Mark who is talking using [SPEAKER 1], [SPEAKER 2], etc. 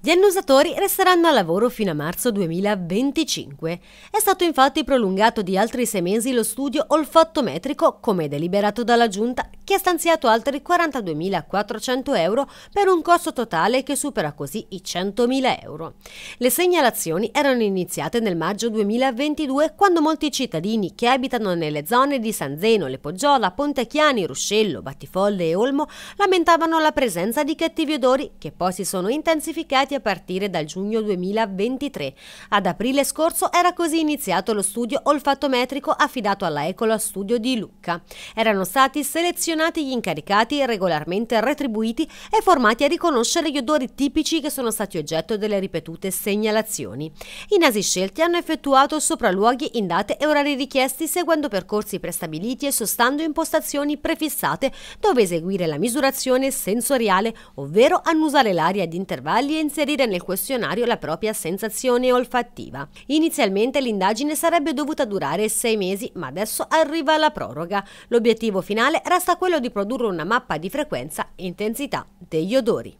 [SPEAKER 1] Gli annusatori resteranno a lavoro fino a marzo 2025. È stato infatti prolungato di altri sei mesi lo studio olfattometrico come deliberato dalla Giunta che ha stanziato altri 42.400 euro per un costo totale che supera così i 100.000 euro. Le segnalazioni erano iniziate nel maggio 2022 quando molti cittadini che abitano nelle zone di San Zeno, Le Poggiola, Pontechiani, Ruscello, Battifolle e Olmo lamentavano la presenza di cattivi odori che poi si sono intensificati a partire dal giugno 2023. Ad aprile scorso era così iniziato lo studio olfattometrico affidato alla Ecola Studio di Lucca. Erano stati selezionati selezionati gli incaricati regolarmente retribuiti e formati a riconoscere gli odori tipici che sono stati oggetto delle ripetute segnalazioni. I nasi scelti hanno effettuato sopralluoghi in date e orari richiesti seguendo percorsi prestabiliti e sostando impostazioni prefissate dove eseguire la misurazione sensoriale, ovvero annusare l'aria ad intervalli e inserire nel questionario la propria sensazione olfattiva. Inizialmente l'indagine sarebbe dovuta durare sei mesi, ma adesso arriva la proroga. L'obiettivo finale resta quello quello di produrre una mappa di frequenza e intensità degli odori.